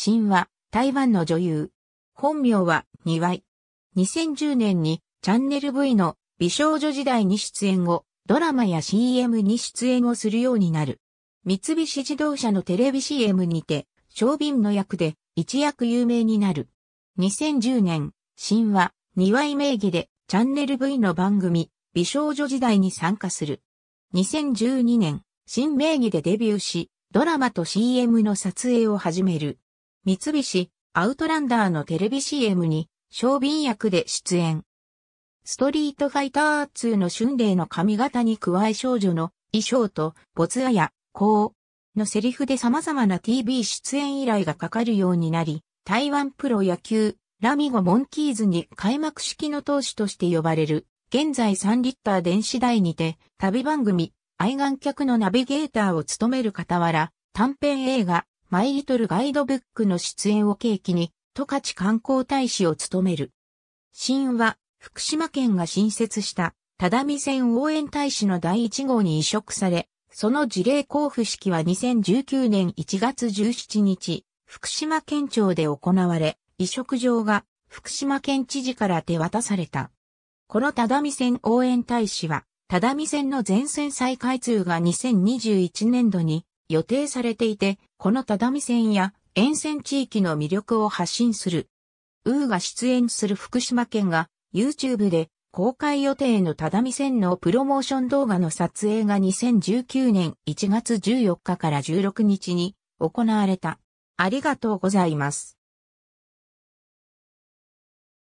神話、台湾の女優。本名は、2ワ2010年に、チャンネル V の美少女時代に出演後、ドラマや CM に出演をするようになる。三菱自動車のテレビ CM にて、小瓶の役で一躍有名になる。2010年、神話、2ワ名義で、チャンネル V の番組、美少女時代に参加する。2012年、新名義でデビューし、ドラマと CM の撮影を始める。三菱、アウトランダーのテレビ CM に、小便役で出演。ストリートファイター2の春麗の髪型に加え少女の衣装と、ボツアや、こう、のセリフで様々な TV 出演依頼がかかるようになり、台湾プロ野球、ラミゴ・モンキーズに開幕式の投手として呼ばれる、現在3リッター電子台にて、旅番組、愛玩客のナビゲーターを務める傍ら、短編映画、マイリトルガイドブックの出演を契機に、十勝観光大使を務める。新は、福島県が新設した、只見線応援大使の第1号に移植され、その事例交付式は2019年1月17日、福島県庁で行われ、移植状が福島県知事から手渡された。この只見線応援大使は、只見線の全線再開通が2021年度に予定されていて、この只見線や沿線地域の魅力を発信する。ウーが出演する福島県が YouTube で公開予定の只見線のプロモーション動画の撮影が2019年1月14日から16日に行われた。ありがとうございます。